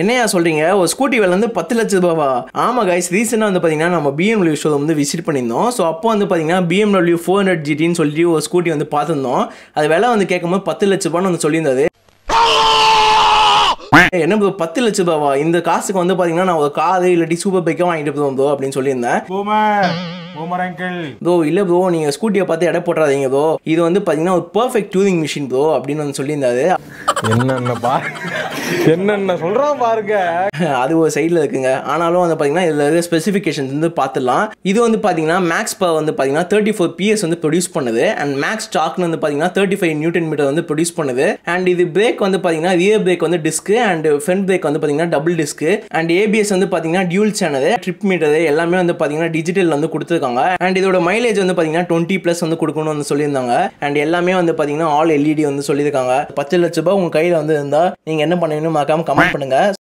என்னையா சொல்கிறீங்க ஒரு ஸ்கூட்டி விலை வந்து பத்து லட்ச ரூபாவா ஆமாம் கைஸ் ரீசெண்டாக வந்து பார்த்தீங்கன்னா நம்ம பிஎம்டபிள்யூ ஷோ வந்து விசிட் பண்ணியிருந்தோம் ஸோ அப்போ வந்து பார்த்தீங்கன்னா பிஎம்டபிள்யூ ஃபோர் ஹண்ட்ரட் ஜிடின்னு சொல்லி ஒரு ஸ்கூட்டி வந்து பார்த்துருந்தோம் அது விலை வந்து கேட்கும்போது பத்து லட்ச ரூபான்னு வந்து சொல்லியிருந்தது என்ன ப்ரோ பத்து லட்ச ரூபாவா இந்த காசுக்கு வந்து பார்த்தீங்கன்னா நான் ஒரு காரு இல்லாட்டி சூப்பர் பைக்கே வாங்கிட்டு போதும் ப்ரோ அப்படின்னு சொல்லியிருந்தேன் ப்ரோ இல்லை ப்ரோ நீங்கள் ஸ்கூட்டியை பார்த்து எடை போட்டுறாதீங்க ப்ரோ இது வந்து பார்த்தீங்கன்னா ஒரு பர்ஃபெக்ட் டூரிங் மிஷின் ப்ரோ அப்படின்னு வந்து சொல்லியிருந்தாரு என்னப்பா என்னென்ன சொல்கிறோம் பாருங்க அது ஒரு சைடில் இருக்குங்க ஆனாலும் வந்து பார்த்தீங்கன்னா இதில் ஸ்பெசிஃபிகேஷன்ஸ் வந்து பார்த்துடலாம் இது வந்து பார்த்தீங்கன்னா மேக்ஸ் பவர் வந்து பார்த்தீங்கன்னா தேர்ட்டி ஃபோர் பிஎஸ் வந்து ப்ரொடியூஸ் பண்ணுது அண்ட் மேக்ஸ் ஸ்டாக்னு வந்து பார்த்தீங்கன்னா தேர்ட்டி ஃபைவ் நியூட்டன் மீட்டர் வந்து ப்ரொடியூஸ் பண்ணுது அண்ட் இது பிரேக் வந்து பார்த்தீங்கன்னா ரியர் பிரேக் வந்து டிஸ்க் அண்ட் ஃப்ரண்ட் பிரேக் வந்து பார்த்தீங்கன்னா டபுள் டிஸ்க் அண்ட் ஏபிஎஸ் வந்து பார்த்தீங்கன்னா டியூல் சேனது ட்ரிப் மீட்டர் எல்லாமே வந்து பார்த்தீங்கன்னா டிஜிட்டல் வந்து கொடுத்துருக்காங்க அண்ட் இதோட மைலேஜ் வந்து பார்த்தீங்கன்னா டுவெண்ட்டி ப்ளஸ் வந்து கொடுக்கணும்னு வந்து சொல்லியிருந்தாங்க அண்ட் எல்லாமே வந்து பார்த்தீங்கன்னா ஆல் எல்இடி வந்து சொல்லியிருக்காங்க பத்து லட்ச ரூபாய் உங்கள் கையில் வந்து இருந்தால் நீங்கள் என்ன பண்ணுவீங்க இன்னும் மறக்காம கமெண்ட் பண்ணுங்க